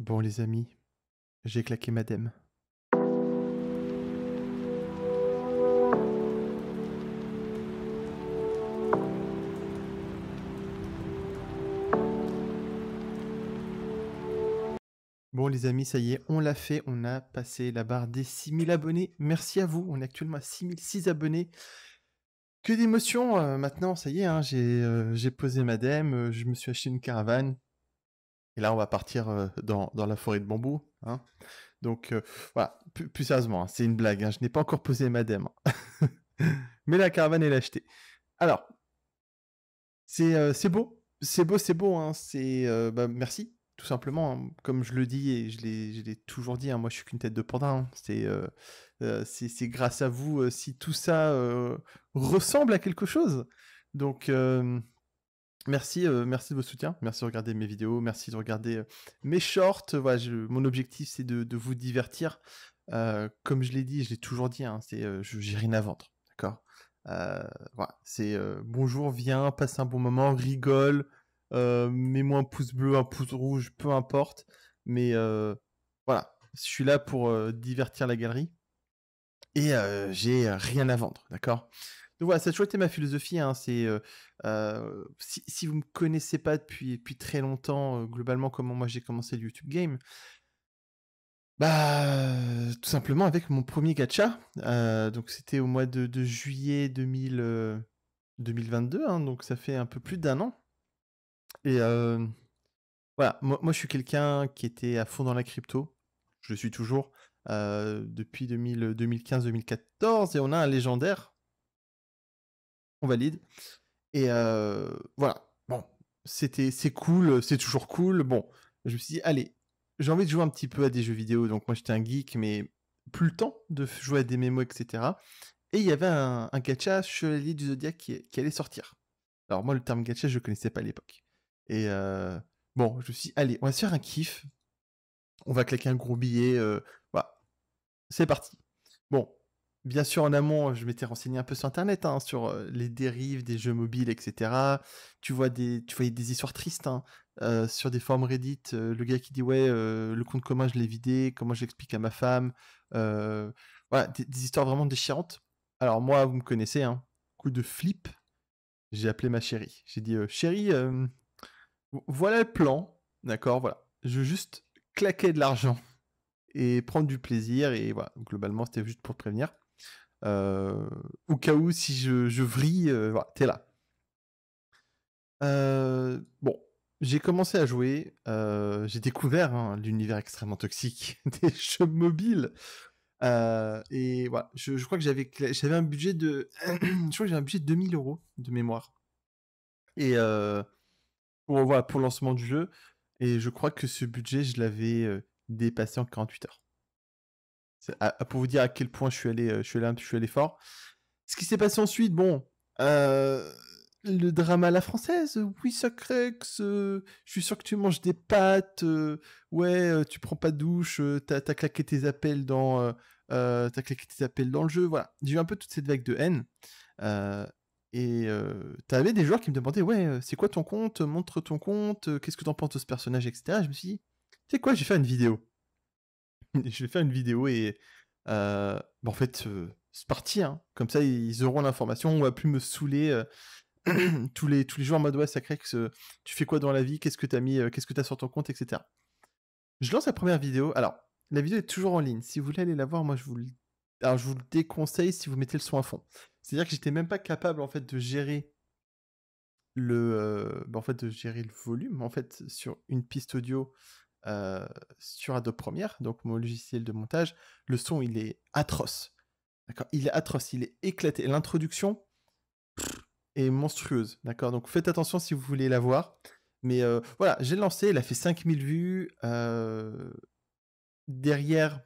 Bon les amis, j'ai claqué madame. Bon les amis, ça y est, on l'a fait, on a passé la barre des 6000 abonnés. Merci à vous, on est actuellement à 6006 abonnés. Que d'émotion. Euh, maintenant, ça y est, hein, euh, j'ai posé madame, euh, je me suis acheté une caravane, et là, on va partir euh, dans, la forêt de bambou. Hein. Donc euh, voilà, plus, sérieusement, hein, c'est une blague. Hein, je n'ai pas encore posé madame. Mais la caravane est l'achetée. Alors, euh, c'est beau. C'est beau, c'est beau. C'est bah, Merci, tout simplement. Comme je le dis et je l'ai toujours dit, moi je suis qu'une tête de panda. C'est c'est grâce à vous si tout ça ressemble à quelque chose. Donc, Merci, euh, merci de vos soutiens, merci de regarder mes vidéos, merci de regarder euh, mes shorts. mon objectif, c'est de, vous divertir. Euh, comme je l'ai dit, je l'ai toujours dit, hein, c'est, j'ai rien à vendre, d'accord c'est bonjour, viens, passe un bon moment, rigole, mets-moi un pouce bleu, un pouce rouge, peu importe. Mais voilà, je suis là pour divertir la galerie et j'ai rien à vendre, d'accord voilà, ça a toujours été ma philosophie. Hein, c'est euh, euh, si, vous me connaissez pas depuis, depuis très longtemps, euh, globalement, comment moi j'ai commencé le YouTube Game, bah tout simplement avec mon premier gacha. donc c'était au mois de, juillet 2022, hein, donc ça fait un peu plus d'un an. Et voilà, moi, moi je suis quelqu'un qui était à fond dans la crypto. Je le suis toujours. depuis 2015-2014 et on a un légendaire on valide. Et euh, voilà. Bon, c'était, c'est cool, c'est toujours cool. Bon, je me suis dit, allez, j'ai envie de jouer un petit peu à des jeux vidéo. Donc moi, j'étais un geek, mais plus le temps de jouer à des mémos, etc. Et il y avait un, un gacha Chevalier du zodiaque qui, allait sortir. Alors moi, le terme gacha, je connaissais pas à l'époque. Et euh, bon, je me suis dit, allez, on va se faire un kiff. On va claquer un gros billet. Euh, voilà. C'est parti bien sûr, en amont, je m'étais renseigné un peu sur Internet, hein, sur les dérives des jeux mobiles, etc. Tu vois des, tu voyais des histoires tristes hein, sur des forums Reddit. le gars qui dit ouais, le compte commun, je l'ai vidé. Comment j'explique à ma femme Voilà, des, histoires vraiment déchirantes. Alors moi, vous me connaissez, hein, coup de flip. J'ai appelé ma chérie. J'ai dit «Euh, chérie, voilà le plan, d'accord. Voilà, je veux juste claquer de l'argent et prendre du plaisir et voilà. Globalement, c'était juste pour te prévenir. Euh, au cas où si je, je vrille, euh, voilà, t'es là. Euh, bon, j'ai commencé à jouer, j'ai découvert hein, l'univers extrêmement toxique des jeux mobiles. et voilà, je, crois que j'avais, un budget de, je un budget de 2000 euros de mémoire. Et pour, voilà, pour le lancement du jeu. Et je crois que ce budget, je l'avais dépassé en 48 heures pour vous dire à quel point je suis allé, euh, je suis allé, je suis allé fort. Ce qui s'est passé ensuite, bon, euh, le drama à la française, oui, Socrex, je suis sûr que tu manges des pâtes, euh, ouais, tu prends pas de douche, t'as as claqué tes appels dans, t'as claqué tes appels dans le jeu, voilà. J'ai eu un peu toute cette vague de haine. et t'avais des joueurs qui me demandaient, ouais, c'est quoi ton compte Montre ton compte, qu'est-ce que t'en penses de ce personnage, etc. Je me suis dit, tu sais quoi, j'ai fait une vidéo. je vais faire une vidéo et euh, bah, en fait, euh, c'est parti. Hein. Comme ça, ils auront l'information. On va plus me saouler euh, tous, les, tous les jours en mode ouais, sacré que tu fais quoi dans la vie, qu'est-ce que t'as mis, qu'est-ce que t'as sur ton compte, etc. Je lance la première vidéo. Alors, la vidéo est toujours en ligne. Si vous voulez aller la voir, moi je vous le, Alors, je vous le déconseille si vous mettez le son à fond. C'est-à-dire que j'étais même pas capable en fait de gérer le, bah, en fait de gérer le volume en fait sur une piste audio euh, sur Adobe Premiere, donc mon logiciel de montage, le son il est atroce. D'accord Il est atroce, il est éclaté. L'introduction est monstrueuse. D'accord Donc faites attention si vous voulez la voir. Mais euh, voilà, j'ai lancé, elle a fait 5000 vues. Euh, derrière,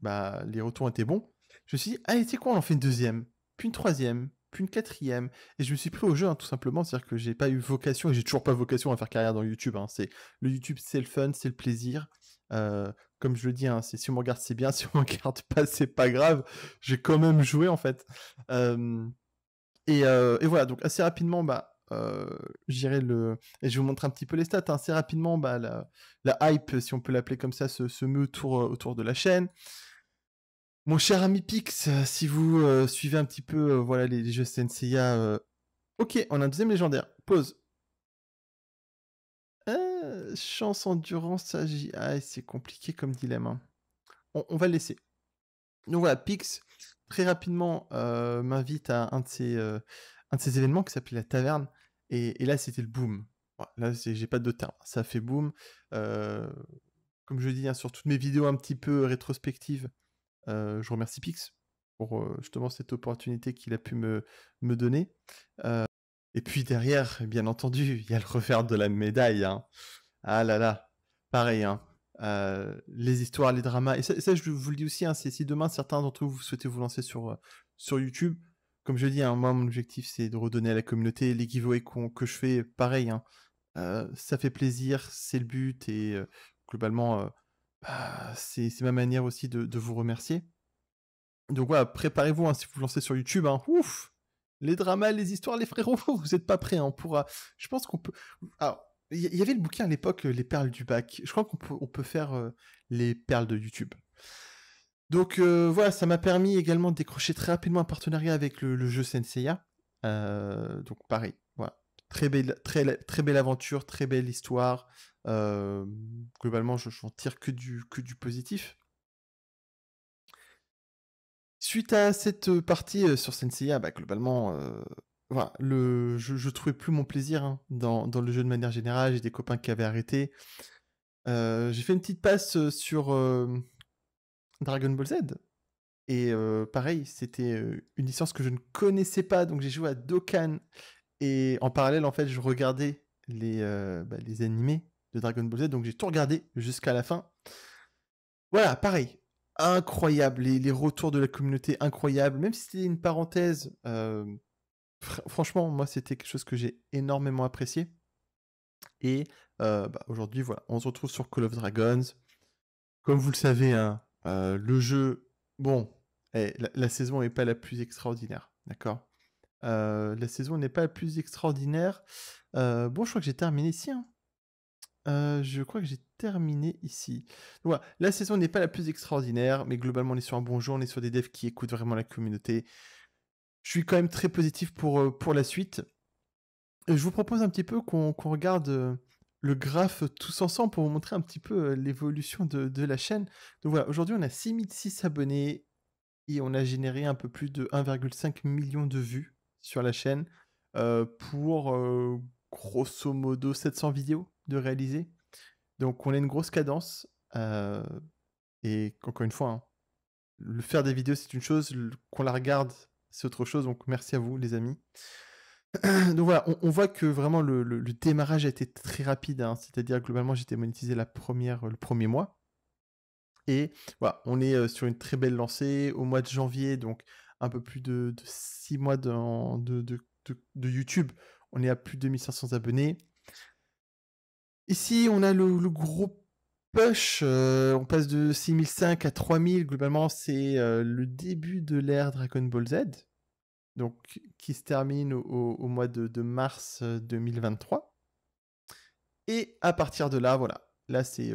bah, les retours étaient bons. Je me suis dit, allez, ah, tu quoi, on en fait une deuxième, puis une troisième, puis une quatrième. Et je me suis pris au jeu, hein, tout simplement. C'est-à-dire que j'ai pas eu vocation, et j'ai toujours pas vocation à faire carrière dans YouTube. Hein. C'est le YouTube, c'est le fun, c'est le plaisir. Euh, comme je le dis, hein, si on me regarde, c'est bien. Si on me regarde pas, c'est pas grave. J'ai quand même joué en fait. Euh, euh, et, voilà. Donc assez rapidement, bah, j'irai le. Et je vais vous montre un petit peu les stats. Hein. Assez rapidement, bah, la, hype, si on peut l'appeler comme ça, se, meut autour, autour de la chaîne. Mon cher ami Pix, euh, si vous euh, suivez un petit peu euh, voilà, les, jeux Senseiya... Ok, on a un deuxième légendaire. Pause. chance, endurance, s'agit Ah, c'est compliqué comme dilemme. Hein. On, va le laisser. Donc voilà, Pix, très rapidement, m'invite à un de ces, un de événements qui s'appelait la taverne. Et, là, c'était le boom. Là, j'ai pas de terme. Ça fait boom. comme je dis, hein, sur toutes mes vidéos un petit peu rétrospectives, euh, je remercie Pix pour euh, justement cette opportunité qu'il a pu me, me donner. Euh, et puis derrière, bien entendu, il y a le revers de la médaille. Hein. Ah là là, pareil, hein. les histoires, les dramas. Et ça, je vous le dis aussi, hein, si demain certains d'entre vous, vous lancer sur, sur YouTube, comme je dis, hein, moi mon objectif c'est de redonner à la communauté les giveaways que je fais, pareil, ça fait plaisir, c'est le but, et globalement, bah, c'est ma manière aussi de, vous remercier. Donc voilà, préparez-vous hein, si vous lancez sur YouTube. Hein. ouf Les dramas, les histoires, les frérots, vous n'êtes pas prêts. Hein. pourra... Je pense qu'on peut... il y avait le bouquin à l'époque, Les perles du bac. Je crois qu'on peut, faire euh, les perles de YouTube. Donc euh, voilà, ça m'a permis également de décrocher très rapidement un partenariat avec le, jeu Senseiya. Euh, donc pareil, voilà. Très belle, très, très belle aventure, très belle histoire, euh, globalement, je n'en tire que du, que du positif. Suite à cette partie sur Senseiya, bah, globalement, le, je, je, trouvais plus mon plaisir hein, dans, le jeu de manière générale. J'ai des copains qui avaient arrêté. j'ai fait une petite passe sur Dragon Ball Z. Et pareil, c'était une licence que je ne connaissais pas, donc j'ai joué à Dokkan. Et en parallèle, en fait, je regardais les, bah, les animés de Dragon Ball Z, donc j'ai tout regardé jusqu'à la fin. Voilà, pareil, incroyable, les, retours de la communauté incroyable. même si c'était une parenthèse, euh, franchement, moi c'était quelque chose que j'ai énormément apprécié. Et euh, bah, aujourd'hui, voilà, on se retrouve sur Call of Dragons. Comme vous le savez, hein, euh, le jeu, bon, eh, la, saison n'est pas la plus extraordinaire, d'accord La saison n'est pas la plus extraordinaire. bon, je crois que j'ai terminé ici. Hein. Euh, je crois que j'ai terminé ici. La saison n'est pas la plus extraordinaire, mais globalement, on est sur un bon jour, on est sur des devs qui écoutent vraiment la communauté. Je suis quand même très positif pour, euh, pour la suite. Euh, je vous propose un petit peu qu'on regarde le graphe tous ensemble pour vous montrer un petit peu l'évolution de, la chaîne. Donc voilà, aujourd'hui, on a 6006 abonnés et on a généré un peu plus de 1,5 million de vues sur la chaîne pour grosso modo 700 vidéos de réaliser. Donc on a une grosse cadence. Euh, et encore une fois, hein, le faire des vidéos, c'est une chose. Qu'on la regarde, c'est autre chose. Donc merci à vous, les amis. Donc voilà, on, voit que vraiment le, démarrage a été très rapide. Hein. C'est-à-dire globalement, j'étais monétisé la première, le premier mois. Et voilà, on est euh, sur une très belle lancée. Au mois de janvier, donc un peu plus de, six mois de, de, YouTube, on est à plus de 2500 abonnés. Ici, on a le, gros push. Euh, on passe de 6005 à 3000. Globalement, c'est euh, le début de l'ère Dragon Ball Z. Donc, qui se termine au, mois de, mars 2023. Euh, Et à partir de là, voilà. Là, c'est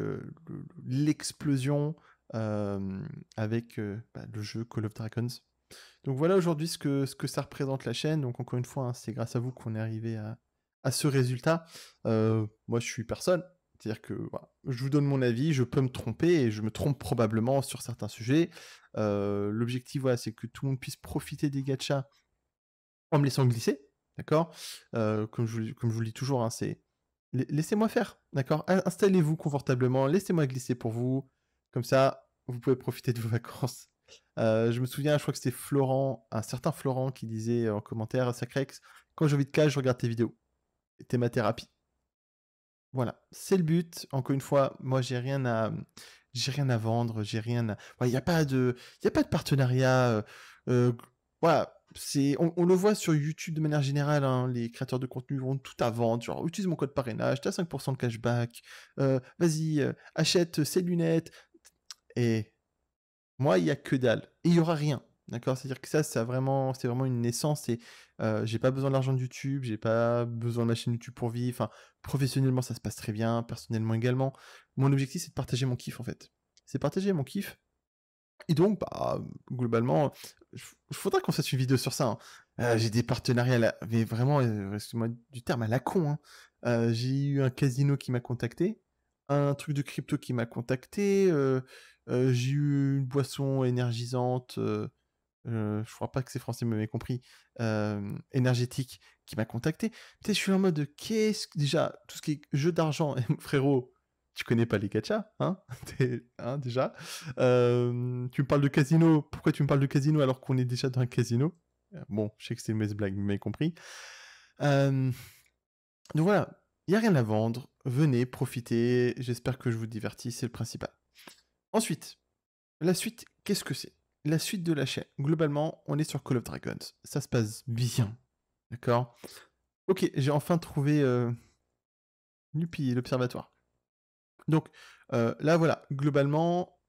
l'explosion avec bah, le jeu Call of Dragons. Donc voilà aujourd'hui ce que, ce que ça représente la chaîne. Donc encore une fois, hein, c'est grâce à vous qu'on est arrivé à, à ce résultat, euh, moi je suis personne. C'est-à-dire que je vous donne mon avis, je peux me tromper et je me trompe probablement sur certains sujets. Euh, l'objectif, voilà, c'est que tout le monde puisse profiter des gachas en me laissant glisser, d'accord euh, comme, je, comme je vous le dis toujours, hein, c'est laissez-moi faire, d'accord Installez-vous confortablement, laissez-moi glisser pour vous, comme ça, vous pouvez profiter de vos vacances. je me souviens, je crois que c'était Florent, un certain Florent qui disait en commentaire, à Sacrex, quand j'ai envie de cash, je regarde tes vidéos thémathérapie. Voilà, c'est le but. Encore une fois, moi j'ai rien à j'ai rien à vendre, j'ai rien à il y n'y a pas de il a pas de partenariat euh, euh, voilà, c'est on, le voit sur YouTube de manière générale hein, les créateurs de contenu vont tout à vendre, genre utilise mon code parrainage, tu as 5% de cashback. Euh, vas-y, achète ces lunettes et moi, il y a que dalle et il y aura rien. D'accord C'est-à-dire que ça, c'est vraiment, c'est vraiment une naissance et j'ai pas besoin de l'argent de YouTube, j'ai pas besoin de ma chaîne YouTube pour vivre. Enfin, professionnellement, ça se passe très bien, personnellement également. Mon objectif, c'est de partager mon kiff, en fait. C'est partager mon kiff. Et donc, bah, globalement, il faudra qu'on fasse une vidéo sur ça. Hein. j'ai des partenariats, mais vraiment, euh, excuse-moi du terme, à la con. Hein. j'ai eu un casino qui m'a contacté, un truc de crypto qui m'a contacté, j'ai eu une boisson énergisante euh, je crois pas que c'est français, mais compris, euh, énergétique, qui m'a contacté. je suis en mode, qu'est-ce que, déjà, tout ce qui est jeu d'argent, frérot, tu connais pas les gachas, hein, hein, déjà. Euh, tu me parles de casino, pourquoi tu me parles de casino alors qu'on est déjà dans un casino euh, Bon, je sais que c'est une mauvaise blague, mais compris. donc voilà, il n'y a rien à vendre, venez, profitez, j'espère que je vous divertis, c'est le principal. Ensuite, la suite, qu'est-ce que c'est la suite de la chaîne. Globalement, on est sur Call of Dragons. Ça se passe bien. D'accord Ok, j'ai enfin trouvé euh... Nupi, l'observatoire. Donc euh, là, voilà, globalement,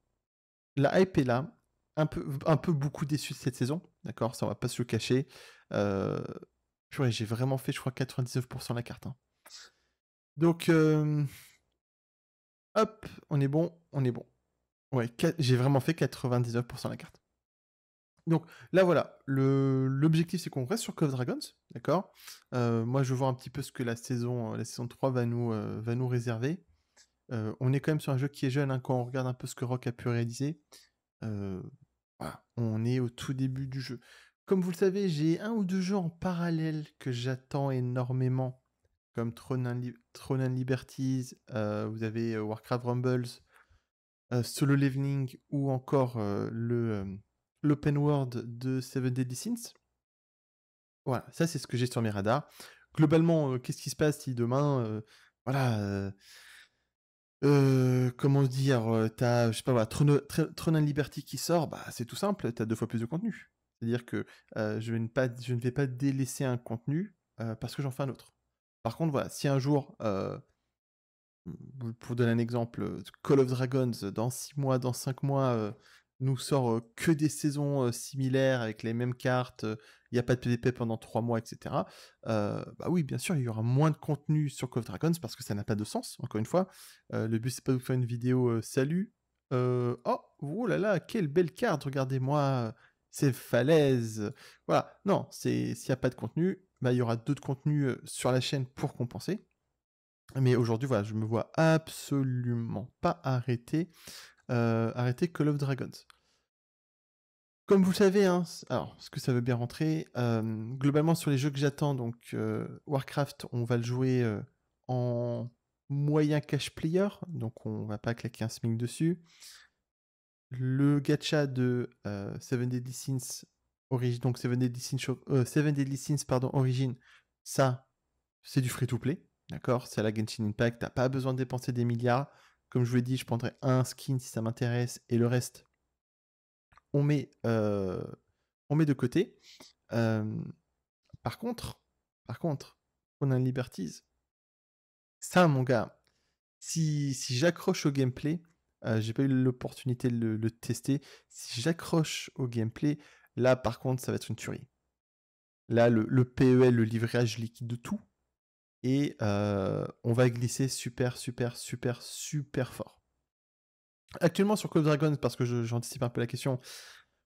la hype est là. Un peu, un peu beaucoup déçu de cette saison. D'accord Ça, on va pas se le cacher. Euh, j'ai vraiment fait, je crois, 99% la carte. Hein. Donc, euh, hop, on est bon, on est bon. Ouais, j'ai vraiment fait 99% la carte. Donc là voilà, l'objectif c'est qu'on reste sur Cove Dragons, d'accord euh, Moi je vois un petit peu ce que la saison, euh, la saison 3 va nous, euh, va nous réserver. on est quand même sur un jeu qui est jeune, hein. quand on regarde un peu ce que Rock a pu réaliser. on est au tout début du jeu. Comme vous le savez, j'ai un ou deux jeux en parallèle que j'attends énormément, comme Throne and, Liberties, vous avez Warcraft Rumbles, Solo Leveling ou encore le l'open world de Seven Deadly Sins. Voilà, ça c'est ce que j'ai sur mes radars. Globalement, euh, qu'est-ce qui se passe si demain, euh, voilà, euh, comment dire, t'as, je sais pas, voilà, Liberty qui sort, bah c'est tout simple, t'as deux fois plus de contenu. C'est-à-dire que je, vais ne pas, je ne vais pas délaisser un contenu parce que j'en fais un autre. Par contre, voilà, si un jour pour donner un exemple, Call of Dragons, dans 6 mois, dans 5 mois, nous sort que des saisons similaires avec les mêmes cartes, il n'y a pas de PvP pendant 3 mois, etc. bah oui, bien sûr, il y aura moins de contenu sur Call of Dragons parce que ça n'a pas de sens, encore une fois. le but, c'est pas de vous faire une vidéo salut. oh, oh là là, quelle belle carte, regardez-moi ces falaises. Voilà, non, s'il n'y a pas de contenu, bah, il y aura d'autres contenus sur la chaîne pour compenser. Mais aujourd'hui, voilà, je me vois absolument pas arrêter euh, arrêter Call of Dragons. Comme vous le savez, hein, alors ce que ça veut bien rentrer, euh, globalement sur les jeux que j'attends, donc euh, Warcraft, on va le jouer en moyen cash player, donc on va pas claquer un smic dessus. Le gacha de 7 Seven Deadly Sins Origin, donc Seven Deadly Sins, Deadly Sins pardon, Origin, ça c'est du free to play, d'accord C'est à la Genshin Impact, t'as pas besoin de dépenser des milliards, comme je vous l'ai dit, je prendrai un skin si ça m'intéresse et le reste, on met, euh, on met de côté. Euh, par contre, par contre, on a un Liberties. Ça, mon gars, si, j'accroche au gameplay, euh, j'ai pas eu l'opportunité de le, tester. Si j'accroche au gameplay, là, par contre, ça va être une tuerie. Là, le, le PEL, le livrage liquide de tout, et on va glisser super, super, super, super fort. Actuellement sur Call of Dragons, parce que j'anticipe un peu la question,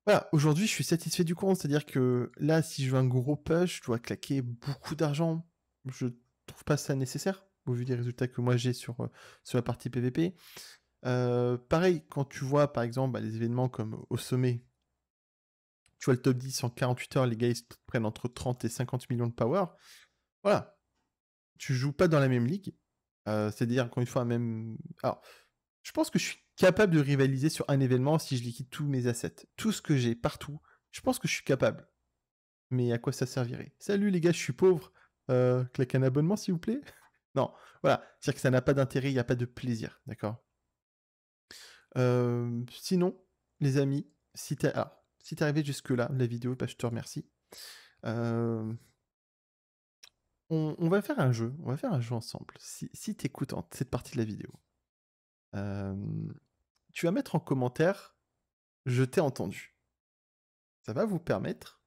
voilà, aujourd'hui je suis satisfait du compte, c'est-à-dire que là, si je veux un gros push, je dois claquer beaucoup d'argent. Je trouve pas ça nécessaire, au vu des résultats que moi j'ai sur, sur la partie PvP. pareil, quand tu vois par exemple bah, les événements comme au sommet, tu vois le top 10 en 48 heures, les gars ils prennent entre 30 et 50 millions de power. Voilà, tu joues pas dans la même ligue. Euh, c'est-à-dire, encore une fois, même. Alors, je pense que je suis capable de rivaliser sur un événement si je liquide tous mes assets. Tout ce que j'ai partout, je pense que je suis capable. Mais à quoi ça servirait Salut les gars, je suis pauvre. Euh, claque un abonnement, s'il vous plaît. non, voilà. C'est-à-dire que ça n'a pas d'intérêt, il n'y a pas de plaisir. D'accord euh, Sinon, les amis, si t'es arrivé jusque-là, la vidéo, bah, je te remercie. Euh, on, va faire un jeu. On va faire un jeu ensemble. Si, si tu écoutes cette partie de la vidéo, euh, tu vas mettre en commentaire Je t'ai entendu. Ça va vous permettre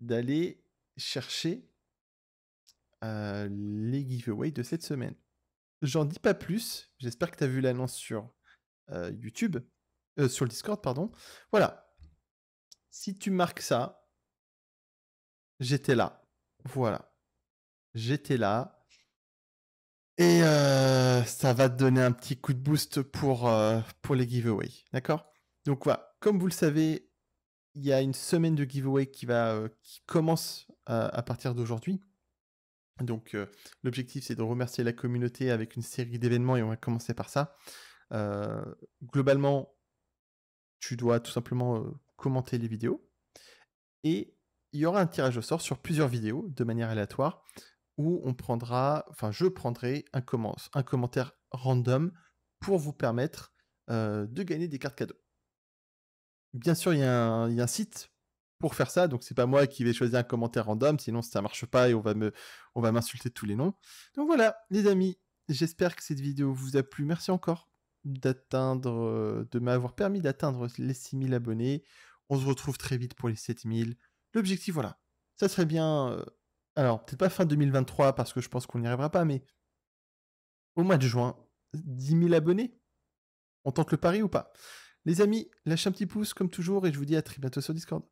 d'aller chercher euh, les giveaways de cette semaine. J'en dis pas plus. J'espère que tu as vu l'annonce sur euh, YouTube, sur le Discord, pardon. Voilà. Si tu marques ça, j'étais là. Voilà j'étais là. Et euh, ça va te donner un petit coup de boost euh, pour, les giveaways. D'accord Donc voilà, comme vous le savez, il y a une semaine de giveaway qui, euh, qui commence à partir d'aujourd'hui. Donc l'objectif c'est de remercier la communauté avec une série d'événements et on va commencer par ça. globalement, tu dois tout simplement commenter les vidéos. Et il y aura un tirage au sort sur plusieurs vidéos de manière aléatoire où on prendra, enfin je prendrai un, un commentaire random pour vous permettre euh, de gagner des cartes cadeaux. Bien sûr, il y, a un site pour faire ça, donc c'est pas moi qui vais choisir un commentaire random, sinon ça marche pas et on va me, on va m'insulter tous les noms. Donc voilà, les amis, j'espère que cette vidéo vous a plu. Merci encore d'atteindre, euh, de m'avoir permis d'atteindre les 6000 abonnés. On se retrouve très vite pour les 7000. L'objectif, voilà, ça serait bien. Euh, alors peut-être pas fin 2023 parce que je pense qu'on n'y arrivera pas, mais au mois de juin, 10 000 abonnés. On tente le pari ou pas Les amis, lâchez un petit pouce comme toujours et je vous dis à très bientôt sur Discord.